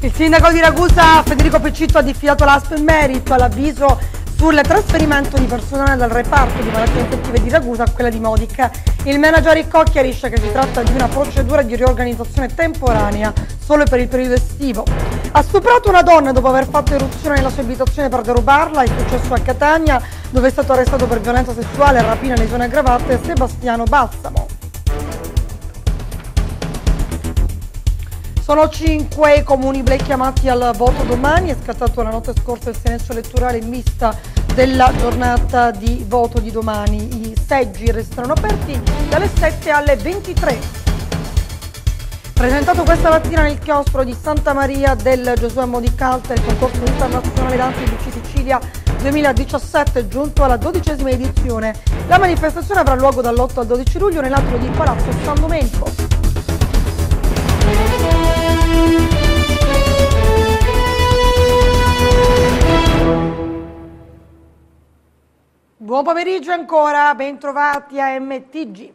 Il sindaco di Ragusa Federico Pecitto ha diffidato l'ASP in merito all'avviso sul trasferimento di personale dal reparto di malattie infettive di Ragusa a quella di Modic. Il manager Ricco chiarisce che si tratta di una procedura di riorganizzazione temporanea solo per il periodo estivo. Ha stuprato una donna dopo aver fatto irruzione nella sua abitazione per derubarla, è successo a Catania dove è stato arrestato per violenza sessuale, e rapina e zone aggravate Sebastiano Bassamo. Sono cinque i comuni blei chiamati al voto domani, è scattato la notte scorsa il silenzio elettorale in vista della giornata di voto di domani. I seggi resteranno aperti dalle 7 alle 23. Presentato questa mattina nel chiostro di Santa Maria del Gesù di Calta il concorso internazionale danza di Sicilia 2017 giunto alla dodicesima edizione. La manifestazione avrà luogo dall'8 al 12 luglio nell'atrio di Palazzo San Domenico. Buon pomeriggio ancora, bentrovati a MTG.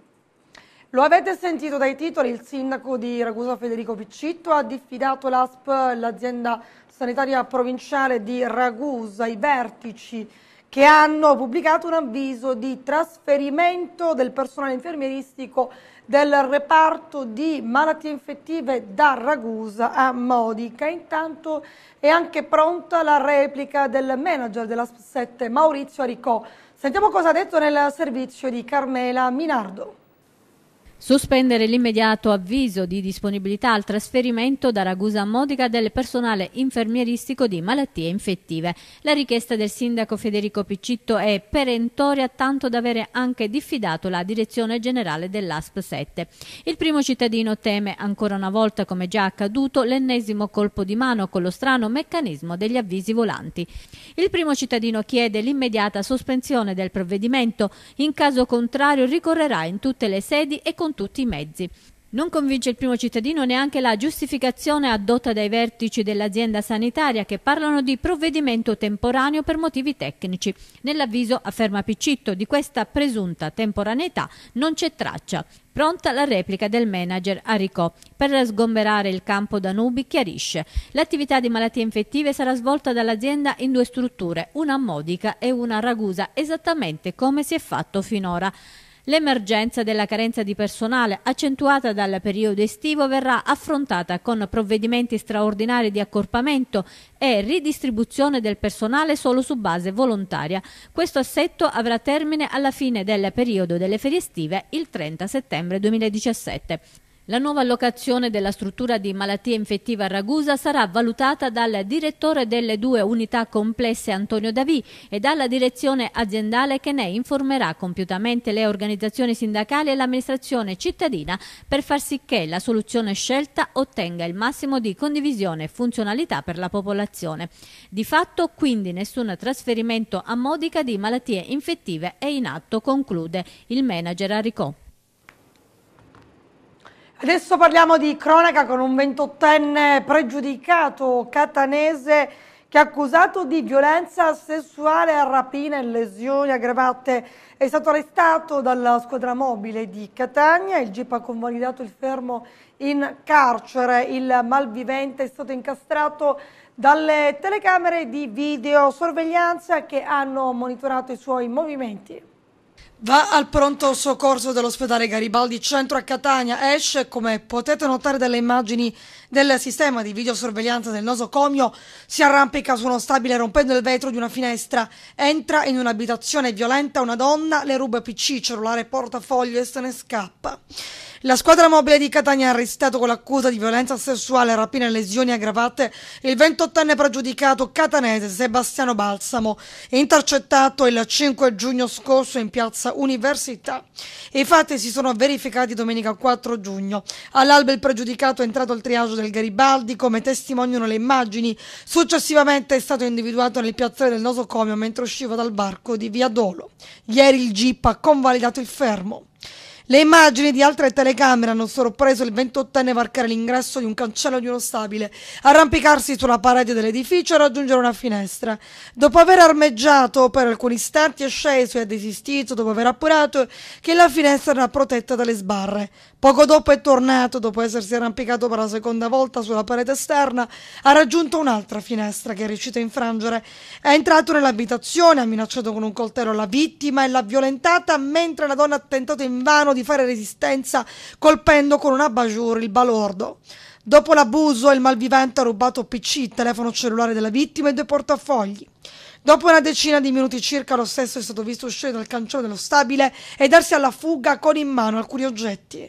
Lo avete sentito dai titoli, il sindaco di Ragusa Federico Piccitto ha diffidato l'ASP, l'azienda sanitaria provinciale di Ragusa, i vertici che hanno pubblicato un avviso di trasferimento del personale infermieristico del reparto di malattie infettive da Ragusa a Modica. Intanto è anche pronta la replica del manager dellasp 7 Maurizio Aricò Sentiamo cosa ha detto nel servizio di Carmela Minardo. Sospendere l'immediato avviso di disponibilità al trasferimento da Ragusa a Modica del personale infermieristico di malattie infettive. La richiesta del sindaco Federico Piccitto è perentoria tanto da avere anche diffidato la direzione generale dell'ASP 7. Il primo cittadino teme ancora una volta, come già accaduto, l'ennesimo colpo di mano con lo strano meccanismo degli avvisi volanti. Il primo cittadino chiede l'immediata sospensione del provvedimento, in caso contrario ricorrerà in tutte le sedi e con con tutti i mezzi. Non convince il primo cittadino neanche la giustificazione adotta dai vertici dell'azienda sanitaria che parlano di provvedimento temporaneo per motivi tecnici. Nell'avviso, afferma Piccitto, di questa presunta temporaneità non c'è traccia. Pronta la replica del manager Aricò. Per sgomberare il campo Danubi chiarisce. L'attività di malattie infettive sarà svolta dall'azienda in due strutture, una a Modica e una a Ragusa, esattamente come si è fatto finora. L'emergenza della carenza di personale accentuata dal periodo estivo verrà affrontata con provvedimenti straordinari di accorpamento e ridistribuzione del personale solo su base volontaria. Questo assetto avrà termine alla fine del periodo delle ferie estive il 30 settembre 2017. La nuova allocazione della struttura di malattia infettiva a Ragusa sarà valutata dal direttore delle due unità complesse Antonio Davì e dalla direzione aziendale che ne informerà compiutamente le organizzazioni sindacali e l'amministrazione cittadina per far sì che la soluzione scelta ottenga il massimo di condivisione e funzionalità per la popolazione. Di fatto quindi nessun trasferimento a Modica di malattie infettive è in atto, conclude il manager Aricò. Adesso parliamo di cronaca con un ventottenne pregiudicato catanese che è accusato di violenza sessuale rapine e lesioni aggravate. È stato arrestato dalla squadra mobile di Catania, il GIP ha convalidato il fermo in carcere, il malvivente è stato incastrato dalle telecamere di videosorveglianza che hanno monitorato i suoi movimenti. Va al pronto soccorso dell'ospedale Garibaldi Centro a Catania, esce come potete notare dalle immagini del sistema di videosorveglianza del nosocomio, si arrampica su uno stabile rompendo il vetro di una finestra, entra in un'abitazione violenta una donna, le ruba PC, cellulare, portafoglio e se ne scappa. La squadra mobile di Catania ha arrestato con l'accusa di violenza sessuale, rapine e lesioni aggravate il 28enne pregiudicato catanese Sebastiano Balsamo, intercettato il 5 giugno scorso in piazza Università. I fatti si sono verificati domenica 4 giugno. All'alba il pregiudicato è entrato al triage del Garibaldi, come testimoniano le immagini. Successivamente è stato individuato nel piazzale del nosocomio mentre usciva dal barco di Via Dolo. Ieri il GIP ha convalidato il fermo. Le immagini di altre telecamere hanno sorpreso il 28enne varcare l'ingresso di un cancello di uno stabile, arrampicarsi sulla parete dell'edificio e raggiungere una finestra. Dopo aver armeggiato per alcuni istanti è sceso e ha desistito dopo aver appurato che la finestra era protetta dalle sbarre. Poco dopo è tornato, dopo essersi arrampicato per la seconda volta sulla parete esterna, ha raggiunto un'altra finestra che è riuscita a infrangere. È entrato nell'abitazione, ha minacciato con un coltello la vittima e l'ha violentata mentre la donna ha tentato invano di fare resistenza colpendo con una bajour il balordo. Dopo l'abuso, il malvivente ha rubato PC, telefono cellulare della vittima e due portafogli. Dopo una decina di minuti circa lo stesso è stato visto uscire dal cancello dello stabile e darsi alla fuga con in mano alcuni oggetti.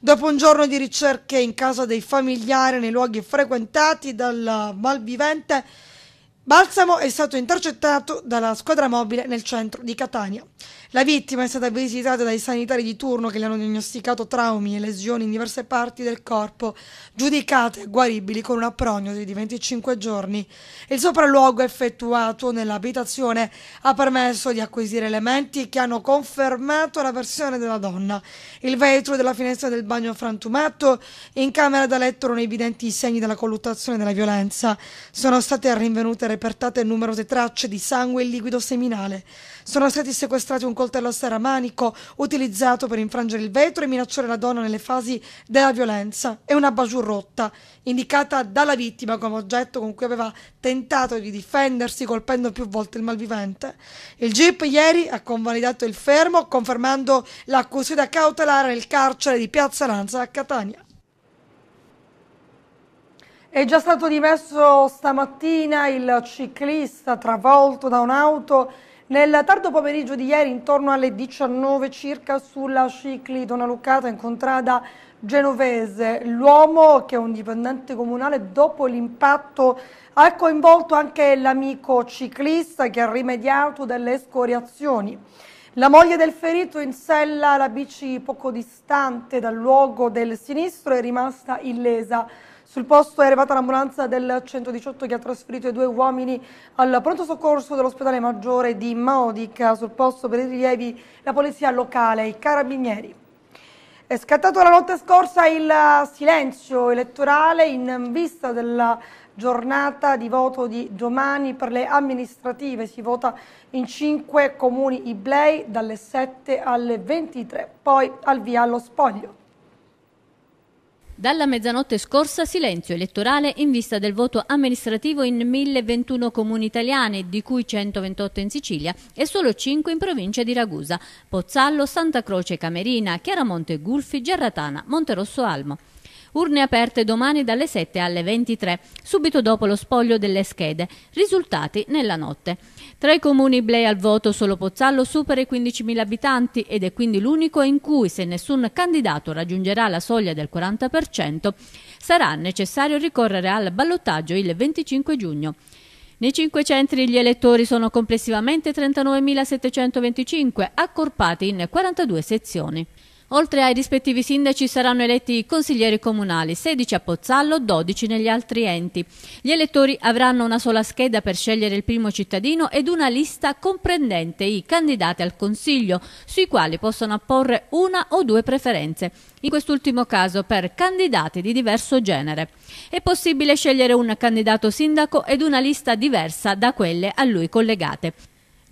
Dopo un giorno di ricerche in casa dei familiari nei luoghi frequentati dal malvivente, Balsamo è stato intercettato dalla squadra mobile nel centro di Catania. La vittima è stata visitata dai sanitari di turno che le hanno diagnosticato traumi e lesioni in diverse parti del corpo, giudicate guaribili con una prognosi di 25 giorni. Il sopralluogo effettuato nell'abitazione ha permesso di acquisire elementi che hanno confermato la versione della donna. Il vetro della finestra del bagno frantumato in camera da letto erano evidenti i segni della colluttazione e della violenza. Sono state rinvenute repertate numerose tracce di sangue e liquido seminale. Sono stati sequestrati un coltello a manico utilizzato per infrangere il vetro e minacciare la donna nelle fasi della violenza e una baciù rotta, indicata dalla vittima come oggetto con cui aveva tentato di difendersi colpendo più volte il malvivente. Il GIP ieri ha convalidato il fermo confermando la custodia cautelare nel carcere di Piazza Lanza a Catania. È già stato dimesso stamattina il ciclista travolto da un'auto nel tardo pomeriggio di ieri intorno alle 19 circa sulla cicli Dona Lucata in contrada genovese. L'uomo che è un dipendente comunale dopo l'impatto ha coinvolto anche l'amico ciclista che ha rimediato delle scoriazioni. La moglie del ferito in sella la bici poco distante dal luogo del sinistro è rimasta illesa. Sul posto è arrivata l'ambulanza del 118 che ha trasferito i due uomini al pronto soccorso dell'ospedale maggiore di Modica. Sul posto per i rilievi la polizia locale e i carabinieri. È scattato la notte scorsa il eh, silenzio elettorale in vista della giornata di voto di domani per le amministrative. Si vota in cinque comuni iblei dalle 7 alle 23, poi al via allo spoglio. Dalla mezzanotte scorsa silenzio elettorale in vista del voto amministrativo in 1021 comuni italiani, di cui 128 in Sicilia e solo 5 in provincia di Ragusa, Pozzallo, Santa Croce Camerina, Chiaramonte Gulfi, Gerratana, Monterosso Almo. Urne aperte domani dalle 7 alle 23, subito dopo lo spoglio delle schede, risultati nella notte. Tra i comuni iblei al voto solo Pozzallo supera i 15.000 abitanti ed è quindi l'unico in cui se nessun candidato raggiungerà la soglia del 40% sarà necessario ricorrere al ballottaggio il 25 giugno. Nei cinque centri gli elettori sono complessivamente 39.725, accorpati in 42 sezioni. Oltre ai rispettivi sindaci saranno eletti i consiglieri comunali, 16 a Pozzallo, 12 negli altri enti. Gli elettori avranno una sola scheda per scegliere il primo cittadino ed una lista comprendente i candidati al Consiglio, sui quali possono apporre una o due preferenze in quest'ultimo caso per candidati di diverso genere. È possibile scegliere un candidato sindaco ed una lista diversa da quelle a lui collegate.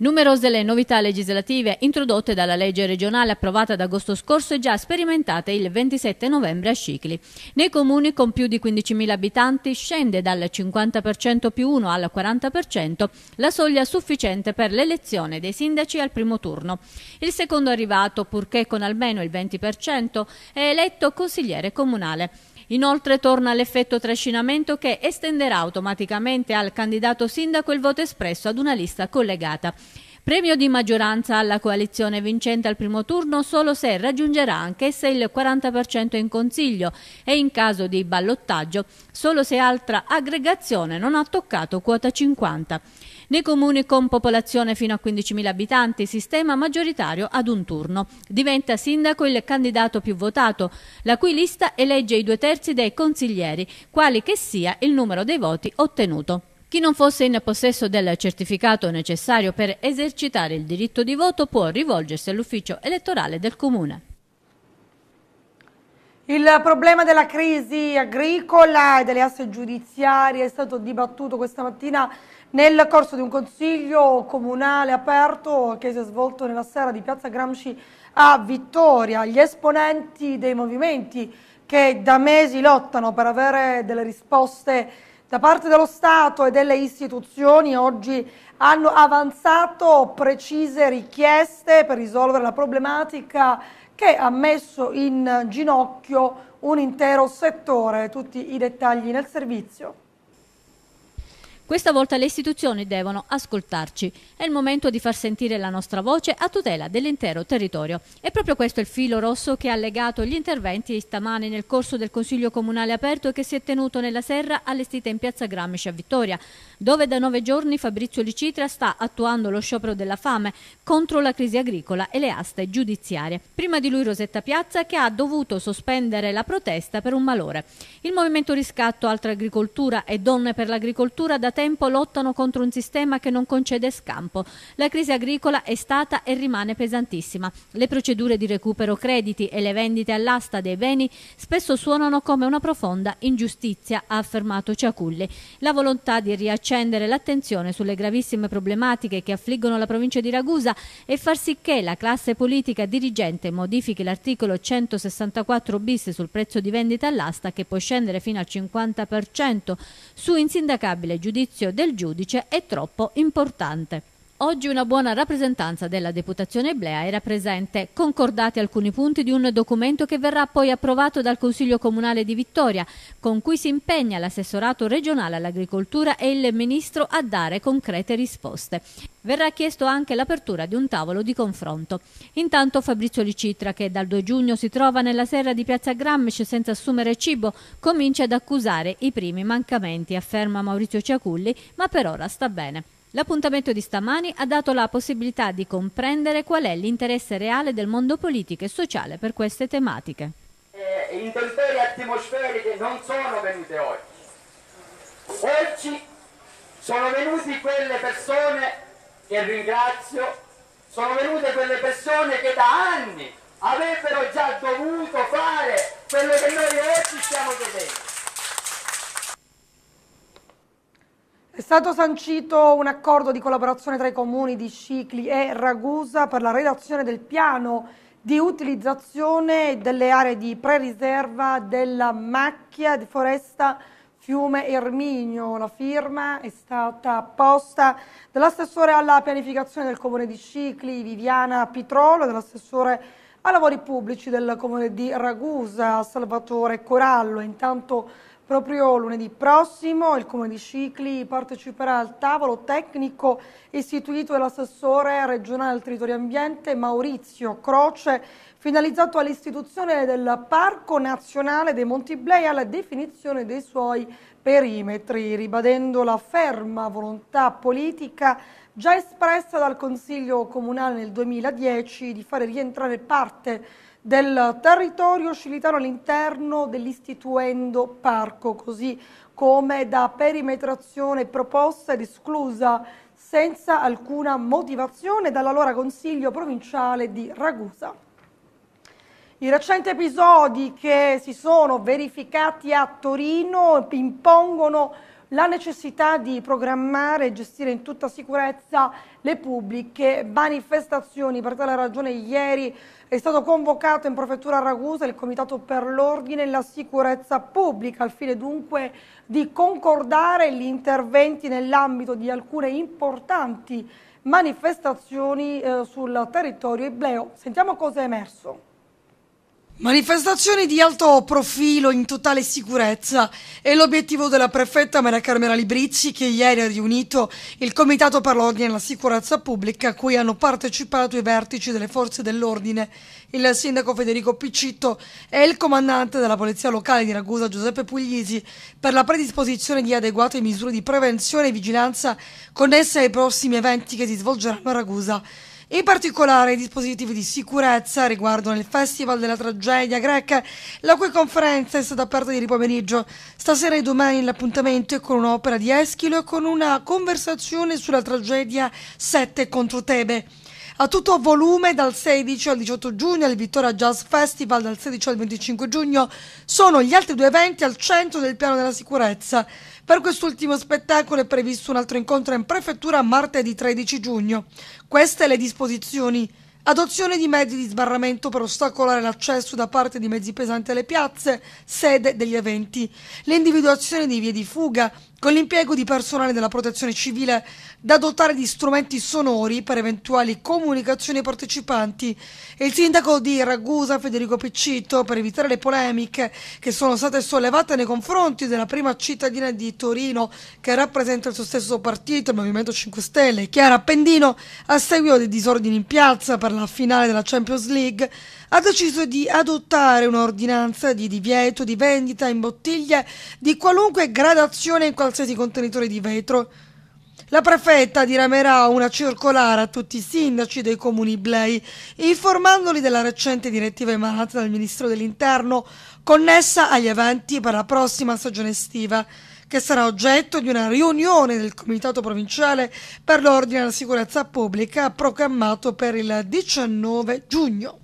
Numerose le novità legislative introdotte dalla legge regionale approvata ad agosto scorso e già sperimentate il 27 novembre a Scicli. Nei comuni con più di 15.000 abitanti scende dal 50% più 1 al 40% la soglia sufficiente per l'elezione dei sindaci al primo turno. Il secondo arrivato, purché con almeno il 20%, è eletto consigliere comunale. Inoltre torna l'effetto trascinamento che estenderà automaticamente al candidato sindaco il voto espresso ad una lista collegata. Premio di maggioranza alla coalizione vincente al primo turno solo se raggiungerà anch'essa il 40% in consiglio e in caso di ballottaggio solo se altra aggregazione non ha toccato quota 50. Nei comuni con popolazione fino a 15.000 abitanti, sistema maggioritario ad un turno. Diventa sindaco il candidato più votato, la cui lista elegge i due terzi dei consiglieri, quali che sia il numero dei voti ottenuto. Chi non fosse in possesso del certificato necessario per esercitare il diritto di voto può rivolgersi all'ufficio elettorale del comune. Il problema della crisi agricola e delle asse giudiziarie è stato dibattuto questa mattina nel corso di un consiglio comunale aperto che si è svolto nella sera di Piazza Gramsci a Vittoria. Gli esponenti dei movimenti che da mesi lottano per avere delle risposte da parte dello Stato e delle istituzioni oggi hanno avanzato precise richieste per risolvere la problematica che ha messo in ginocchio un intero settore. Tutti i dettagli nel servizio. Questa volta le istituzioni devono ascoltarci. È il momento di far sentire la nostra voce a tutela dell'intero territorio. E proprio questo è il filo rosso che ha legato gli interventi stamane nel corso del Consiglio Comunale aperto che si è tenuto nella serra allestita in piazza Gramsci a Vittoria, dove da nove giorni Fabrizio Licitra sta attuando lo sciopero della fame contro la crisi agricola e le aste giudiziarie. Prima di lui Rosetta Piazza che ha dovuto sospendere la protesta per un malore. Il movimento Riscatto Altra Agricoltura e Donne per l'Agricoltura da tempo lottano contro un sistema che non concede scampo. La crisi agricola è stata e rimane pesantissima. Le procedure di recupero crediti e le vendite all'asta dei beni spesso suonano come una profonda ingiustizia, ha affermato Ciaculli. La volontà di riaccendere l'attenzione sulle gravissime problematiche che affliggono la provincia di Ragusa e far sì che la classe politica dirigente modifichi l'articolo 164 bis sul prezzo di vendita all'asta che può scendere fino al 50% su insindacabile giudizio giudizio del giudice è troppo importante. Oggi una buona rappresentanza della deputazione Blea era presente, concordati alcuni punti di un documento che verrà poi approvato dal Consiglio Comunale di Vittoria, con cui si impegna l'assessorato regionale all'agricoltura e il Ministro a dare concrete risposte. Verrà chiesto anche l'apertura di un tavolo di confronto. Intanto Fabrizio Licitra, che dal 2 giugno si trova nella serra di Piazza Grammici senza assumere cibo, comincia ad accusare i primi mancamenti, afferma Maurizio Ciaculli, ma per ora sta bene. L'appuntamento di stamani ha dato la possibilità di comprendere qual è l'interesse reale del mondo politico e sociale per queste tematiche. Eh, intemperie atmosferiche non sono venute oggi. Oggi sono venute quelle persone che ringrazio, sono venute quelle persone che da anni avrebbero già dovuto fare quello che noi oggi stiamo chiedendo. È stato sancito un accordo di collaborazione tra i comuni di Scicli e Ragusa per la redazione del piano di utilizzazione delle aree di pre-riserva della macchia di foresta Fiume Erminio. La firma è stata apposta dall'assessore alla pianificazione del comune di Scicli, Viviana Pitrolo, e dall'assessore ai lavori pubblici del comune di Ragusa, Salvatore Corallo. Intanto Proprio lunedì prossimo il Comune di Cicli parteciperà al tavolo tecnico istituito dall'assessore regionale al territorio ambiente Maurizio Croce, finalizzato all'istituzione del Parco Nazionale dei Monti Blei e alla definizione dei suoi perimetri, ribadendo la ferma volontà politica già espressa dal Consiglio Comunale nel 2010 di fare rientrare parte del territorio scilitano all'interno dell'istituendo parco, così come da perimetrazione proposta ed esclusa senza alcuna motivazione dall'allora Consiglio provinciale di Ragusa. I recenti episodi che si sono verificati a Torino impongono la necessità di programmare e gestire in tutta sicurezza le pubbliche manifestazioni. Per tale ragione ieri è stato convocato in prefettura Ragusa il Comitato per l'Ordine e la Sicurezza Pubblica al fine dunque di concordare gli interventi nell'ambito di alcune importanti manifestazioni eh, sul territorio ibleo. Sentiamo cosa è emerso. Manifestazioni di alto profilo in totale sicurezza è l'obiettivo della prefetta Maria Carmela Librizzi che ieri ha riunito il Comitato per l'Ordine e la Sicurezza Pubblica a cui hanno partecipato i vertici delle forze dell'ordine, il sindaco Federico Piccitto e il comandante della Polizia Locale di Ragusa Giuseppe Puglisi per la predisposizione di adeguate misure di prevenzione e vigilanza connesse ai prossimi eventi che si svolgeranno a Ragusa. In particolare i dispositivi di sicurezza riguardano il Festival della Tragedia Greca, la cui conferenza è stata aperta ieri pomeriggio. Stasera e domani l'appuntamento è con un'opera di Eschilo e con una conversazione sulla tragedia 7 contro Tebe a tutto volume dal 16 al 18 giugno al Vittoria Jazz Festival dal 16 al 25 giugno sono gli altri due eventi al centro del piano della sicurezza per quest'ultimo spettacolo è previsto un altro incontro in prefettura martedì 13 giugno. Queste le disposizioni. Adozione di mezzi di sbarramento per ostacolare l'accesso da parte di mezzi pesanti alle piazze, sede degli eventi. L'individuazione di vie di fuga, con l'impiego di personale della protezione civile da dotare di strumenti sonori per eventuali comunicazioni ai partecipanti il sindaco di Ragusa Federico Piccito per evitare le polemiche che sono state sollevate nei confronti della prima cittadina di Torino che rappresenta il suo stesso partito, il Movimento 5 Stelle, Chiara Pendino, a seguito dei disordini in piazza per la finale della Champions League, ha deciso di adottare un'ordinanza di divieto di vendita in bottiglie di qualunque gradazione in qualsiasi qualsiasi contenitore di vetro. La prefetta diramerà una circolare a tutti i sindaci dei comuni blei, informandoli della recente direttiva emanata dal Ministro dell'Interno connessa agli eventi per la prossima stagione estiva, che sarà oggetto di una riunione del Comitato Provinciale per l'Ordine e la Sicurezza Pubblica programmato per il 19 giugno.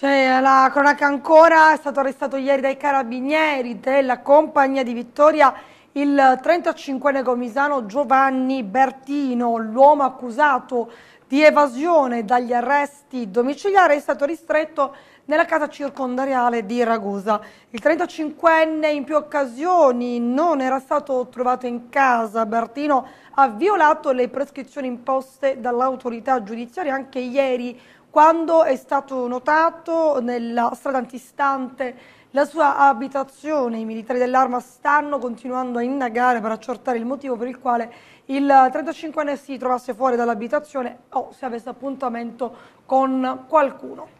C'è la cronaca ancora, è stato arrestato ieri dai carabinieri della compagnia di Vittoria il 35enne comisano Giovanni Bertino, l'uomo accusato di evasione dagli arresti domiciliari, è stato ristretto nella casa circondariale di Ragusa. Il 35enne in più occasioni non era stato trovato in casa. Bertino ha violato le prescrizioni imposte dall'autorità giudiziaria anche ieri quando è stato notato nella strada antistante la sua abitazione. I militari dell'arma stanno continuando a indagare per accertare il motivo per il quale il 35enne si trovasse fuori dall'abitazione o se avesse appuntamento con qualcuno.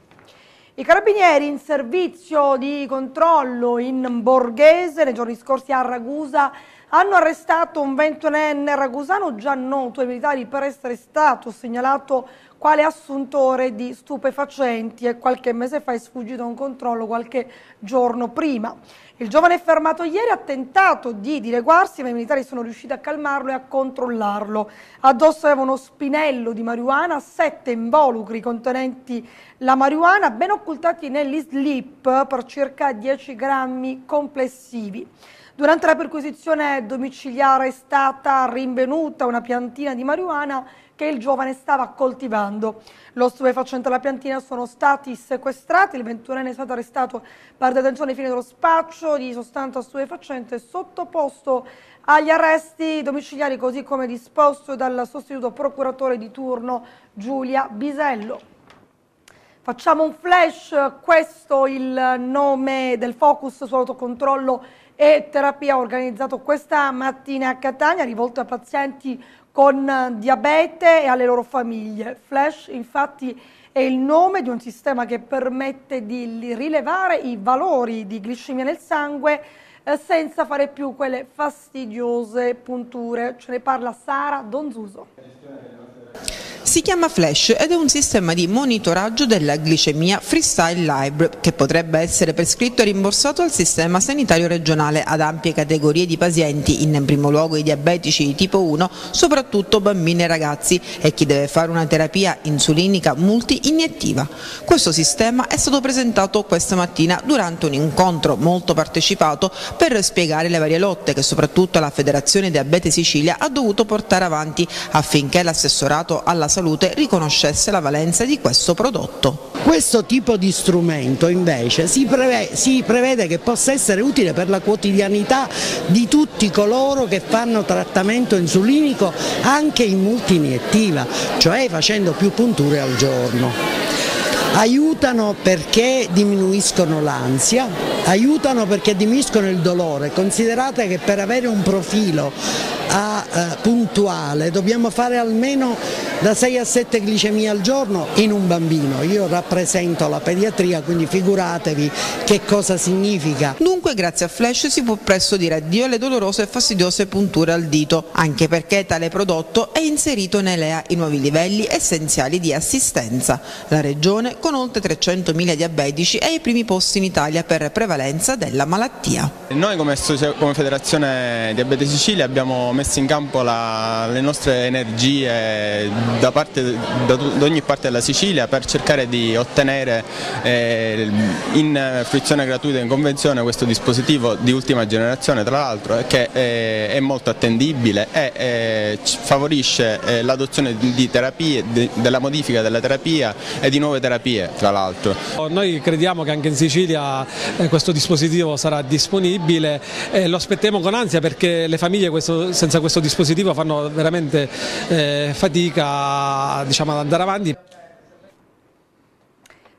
I carabinieri in servizio di controllo in Borghese nei giorni scorsi a Ragusa hanno arrestato un ventunenne ragusano già noto ai militari per essere stato segnalato quale assuntore di stupefacenti e qualche mese fa è sfuggito a un controllo qualche giorno prima. Il giovane fermato ieri ha tentato di dileguarsi, ma i militari sono riusciti a calmarlo e a controllarlo. Addosso aveva uno spinello di marijuana, sette involucri contenenti la marijuana, ben occultati nell'islip per circa 10 grammi complessivi. Durante la perquisizione domiciliare è stata rinvenuta una piantina di marijuana che il giovane stava coltivando. Lo stupefacente e la piantina sono stati sequestrati, il 21enne è stato arrestato per detenzione ai fini dello spaccio di sostanza stupefacente sottoposto agli arresti domiciliari così come disposto dal sostituto procuratore di turno Giulia Bisello. Facciamo un flash, questo è il nome del focus sull'autocontrollo e terapia organizzato questa mattina a Catania, rivolto a pazienti con eh, diabete e alle loro famiglie. Flash infatti è il nome di un sistema che permette di rilevare i valori di glicemia nel sangue eh, senza fare più quelle fastidiose punture. Ce ne parla Sara Donzuso. Si chiama Flash ed è un sistema di monitoraggio della glicemia freestyle libre che potrebbe essere prescritto e rimborsato al sistema sanitario regionale ad ampie categorie di pazienti, in primo luogo i diabetici di tipo 1, soprattutto bambini e ragazzi e chi deve fare una terapia insulinica multi-iniettiva. Questo sistema è stato presentato questa mattina durante un incontro molto partecipato per spiegare le varie lotte che soprattutto la Federazione Diabete Sicilia ha dovuto portare avanti affinché l'assessorato alla salute Salute riconoscesse la valenza di questo prodotto. Questo tipo di strumento invece si, preve, si prevede che possa essere utile per la quotidianità di tutti coloro che fanno trattamento insulinico anche in multiniettiva, cioè facendo più punture al giorno aiutano perché diminuiscono l'ansia, aiutano perché diminuiscono il dolore. Considerate che per avere un profilo a, ah, eh, puntuale dobbiamo fare almeno da 6 a 7 glicemie al giorno in un bambino. Io rappresento la pediatria, quindi figuratevi che cosa significa. Dunque grazie a Flash si può presto dire addio alle dolorose e fastidiose punture al dito, anche perché tale prodotto è inserito nei i nuovi livelli essenziali di assistenza. La regione con oltre 300.000 diabetici è ai primi posti in Italia per prevalenza della malattia. Noi come, come Federazione Diabete Sicilia abbiamo messo in campo la, le nostre energie da, parte, da, da, ogni parte della Sicilia per cercare di ottenere eh, in frizione gratuita in convenzione questo dispositivo di ultima generazione tra l'altro eh, che eh, è molto attendibile e eh, favorisce eh, l'adozione di terapie, de, della modifica della terapia e di nuove terapie tra l'altro. Noi crediamo che anche in Sicilia eh, questo dispositivo sarà disponibile e lo aspettiamo con ansia perché le famiglie questo, senza questo dispositivo fanno veramente fatica diciamo, ad andare avanti.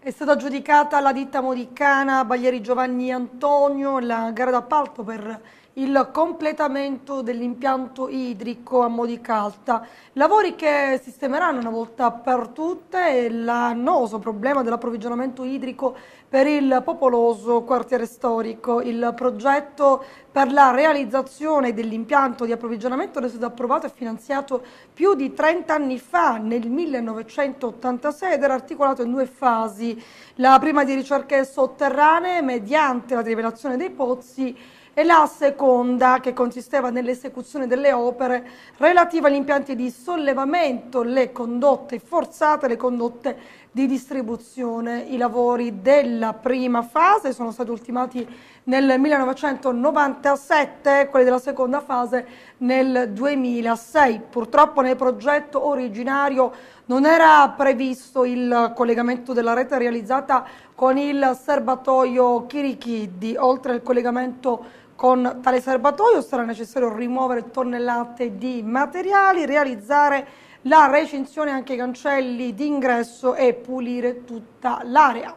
È stata giudicata la ditta modicana Baglieri Giovanni Antonio la gara d'appalto per il completamento dell'impianto idrico a Modicalta. Lavori che sistemeranno una volta per tutte l'annoso problema dell'approvvigionamento idrico per il popoloso quartiere storico. Il progetto per la realizzazione dell'impianto di approvvigionamento è stato approvato e finanziato più di 30 anni fa, nel 1986, ed era articolato in due fasi. La prima di ricerche sotterranee mediante la rivelazione dei pozzi e la seconda che consisteva nell'esecuzione delle opere relative agli impianti di sollevamento, le condotte forzate, le condotte di distribuzione. I lavori della prima fase sono stati ultimati nel 1997, quelli della seconda fase nel 2006. Purtroppo nel progetto originario non era previsto il collegamento della rete realizzata con il serbatoio Chirichiddi, oltre al collegamento con tale serbatoio sarà necessario rimuovere tonnellate di materiali, realizzare la recinzione anche ai cancelli d'ingresso e pulire tutta l'area.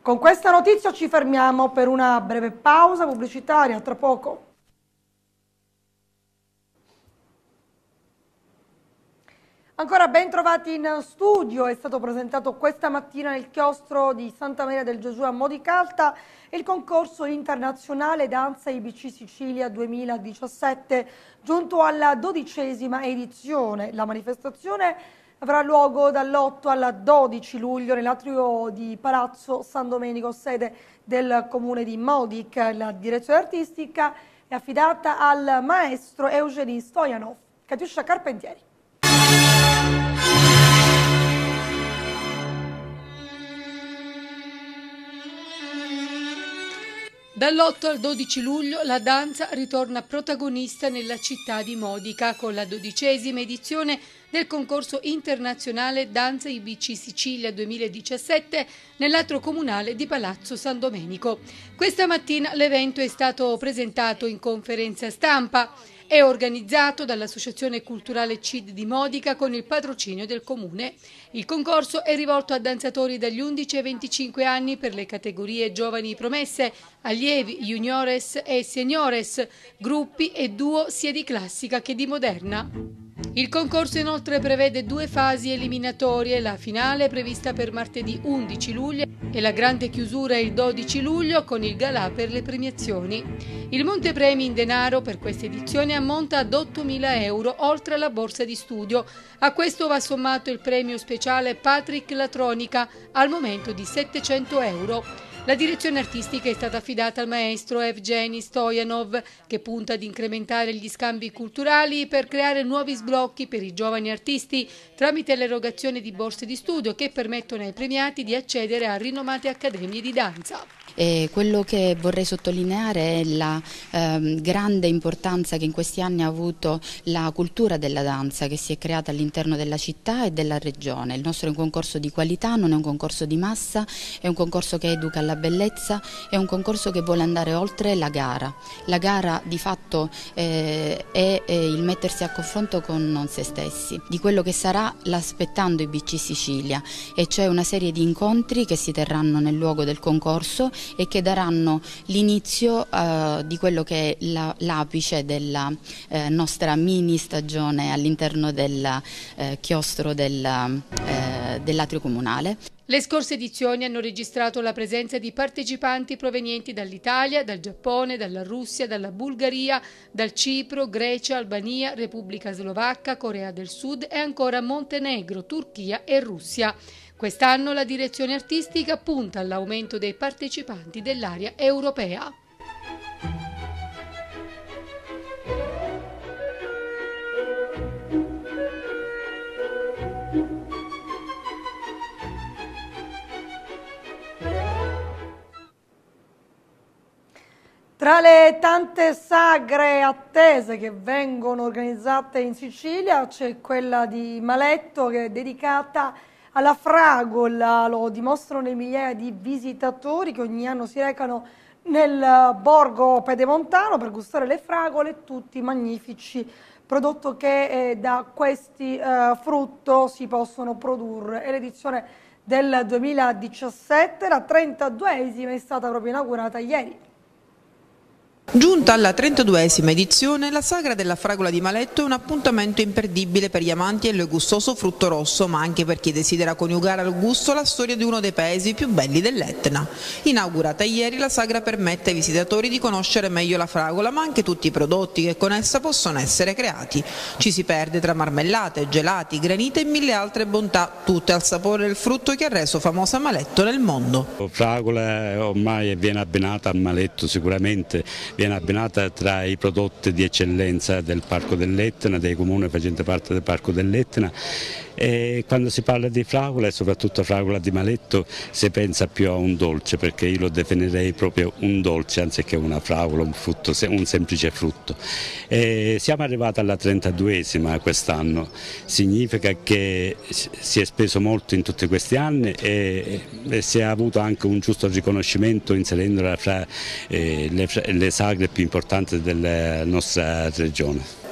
Con questa notizia ci fermiamo per una breve pausa pubblicitaria, tra poco. Ancora ben trovati in studio, è stato presentato questa mattina nel chiostro di Santa Maria del Gesù a Modicalta il concorso internazionale Danza IBC Sicilia 2017, giunto alla dodicesima edizione. La manifestazione avrà luogo dall'8 al 12 luglio nell'atrio di Palazzo San Domenico, sede del comune di Modic. La direzione artistica è affidata al maestro Eugenio Stojanov, Catiuscia Carpentieri. Dall'8 al 12 luglio la danza ritorna protagonista nella città di Modica con la dodicesima edizione del concorso internazionale Danza IBC Sicilia 2017 nell'atro comunale di Palazzo San Domenico. Questa mattina l'evento è stato presentato in conferenza stampa. È organizzato dall'Associazione Culturale CID di Modica con il patrocinio del Comune. Il concorso è rivolto a danzatori dagli 11 ai 25 anni per le categorie Giovani Promesse, Allievi, Juniores e Seniores, gruppi e duo sia di classica che di moderna. Il concorso inoltre prevede due fasi eliminatorie, la finale prevista per martedì 11 luglio e la grande chiusura il 12 luglio con il galà per le premiazioni. Il montepremi in denaro per questa edizione ammonta ad 8.000 euro oltre alla borsa di studio. A questo va sommato il premio speciale Patrick Latronica al momento di 700 euro. La direzione artistica è stata affidata al maestro Evgeny Stojanov, che punta ad incrementare gli scambi culturali per creare nuovi sblocchi per i giovani artisti tramite l'erogazione di borse di studio che permettono ai premiati di accedere a rinomate accademie di danza. E quello che vorrei sottolineare è la eh, grande importanza che in questi anni ha avuto la cultura della danza che si è creata all'interno della città e della regione. Il nostro è un concorso di qualità, non è un concorso di massa, è un concorso che educa alla alla bellezza è un concorso che vuole andare oltre la gara. La gara di fatto eh, è, è, il mettersi a confronto con se stessi, di quello che sarà l'aspettando IBC Sicilia e cioè una serie di incontri che si terranno nel luogo del concorso e che daranno l'inizio eh, di quello che è l'apice della eh, nostra mini stagione all'interno del eh, chiostro del, eh, dell'atrio comunale. Le scorse edizioni hanno registrato la presenza di partecipanti provenienti dall'Italia, dal Giappone, dalla Russia, dalla Bulgaria, dal Cipro, Grecia, Albania, Repubblica Slovacca, Corea del Sud e ancora Montenegro, Turchia e Russia. Quest'anno la direzione artistica punta all'aumento dei partecipanti dell'area europea. Tra le tante sagre attese che vengono organizzate in Sicilia c'è quella di Maletto che è dedicata alla fragola, lo dimostrano le migliaia di visitatori che ogni anno si recano nel borgo pedemontano per gustare le fragole e tutti i magnifici prodotti che eh, da questi eh, frutto si possono produrre. È l'edizione del 2017, la 32esima è stata proprio inaugurata ieri. Giunta alla 32esima edizione, la Sagra della Fragola di Maletto è un appuntamento imperdibile per gli amanti e del gustoso frutto rosso, ma anche per chi desidera coniugare al gusto la storia di uno dei paesi più belli dell'Etna. Inaugurata ieri, la Sagra permette ai visitatori di conoscere meglio la fragola, ma anche tutti i prodotti che con essa possono essere creati. Ci si perde tra marmellate, gelati, granite e mille altre bontà, tutte al sapore del frutto che ha reso famosa Maletto nel mondo. La Fragola ormai viene abbinata al Maletto sicuramente viene abbinata tra i prodotti di eccellenza del Parco dell'Etna, dei comuni facenti parte del Parco dell'Etna e quando si parla di fragola e soprattutto fragola di maletto si pensa più a un dolce perché io lo definirei proprio un dolce anziché una fragola, un, frutto, un semplice frutto. E siamo arrivati alla 32esima quest'anno, significa che si è speso molto in tutti questi anni e, si è avuto anche un giusto riconoscimento inserendola eh, fra le sagre più importanti della nostra regione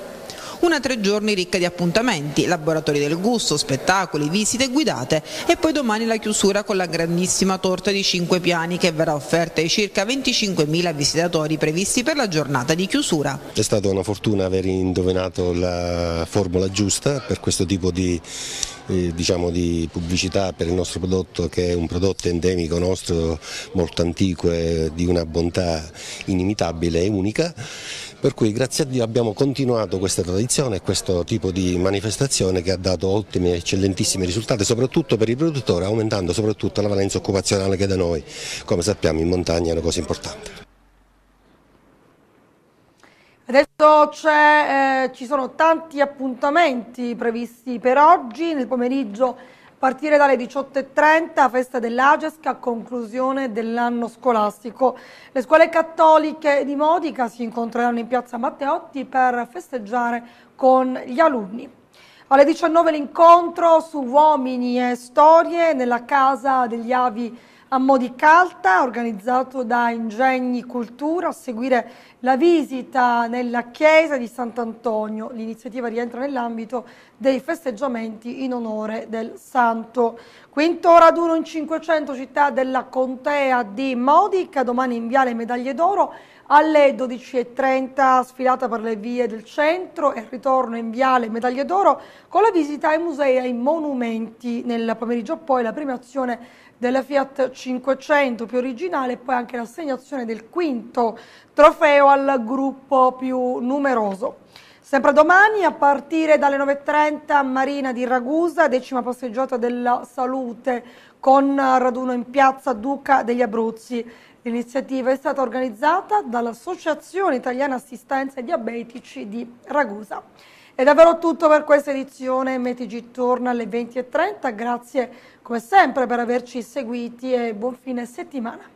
una tre giorni ricca di appuntamenti, laboratori del gusto, spettacoli, visite guidate e poi domani la chiusura con la grandissima torta di 5 piani che verrà offerta ai circa 25.000 visitatori previsti per la giornata di chiusura. È stata una fortuna aver indovinato la formula giusta per questo tipo di eh, diciamo di pubblicità per il nostro prodotto che è un prodotto endemico nostro molto antico e di una bontà inimitabile e unica per cui grazie a Dio abbiamo continuato questa tradizione e questo tipo di manifestazione che ha dato ottimi e eccellentissimi risultati, soprattutto per i produttori, aumentando soprattutto la valenza occupazionale che da noi, come sappiamo, in montagna è una cosa importante. Adesso eh, ci sono tanti appuntamenti previsti per oggi, nel pomeriggio partire dalle 18.30, festa dell'Agesca, conclusione dell'anno scolastico. Le scuole cattoliche di Modica si incontreranno in piazza Matteotti per festeggiare con gli alunni. Alle 19 l'incontro su uomini e storie nella casa degli avi a Modicalta, organizzato da Ingegni Cultura, a seguire la visita nella chiesa di Sant'Antonio. L'iniziativa rientra nell'ambito dei festeggiamenti in onore del Santo. Quinto raduno in 500 città della contea di Modica, domani in Viale Medaglie d'Oro, alle 12.30 sfilata per le vie del centro e ritorno in Viale Medaglie d'Oro con la visita ai musei e ai monumenti. Nel pomeriggio poi la premiazione della Fiat 500 più originale e poi anche l'assegnazione del quinto trofeo al gruppo più numeroso. Sempre domani a partire dalle 9.30 Marina di Ragusa, decima passeggiata della salute con raduno in piazza Duca degli Abruzzi L'iniziativa è stata organizzata dall'Associazione Italiana Assistenza ai Diabetici di Ragusa. È davvero tutto per questa edizione, MTG torna alle 20.30, grazie come sempre per averci seguiti e buon fine settimana.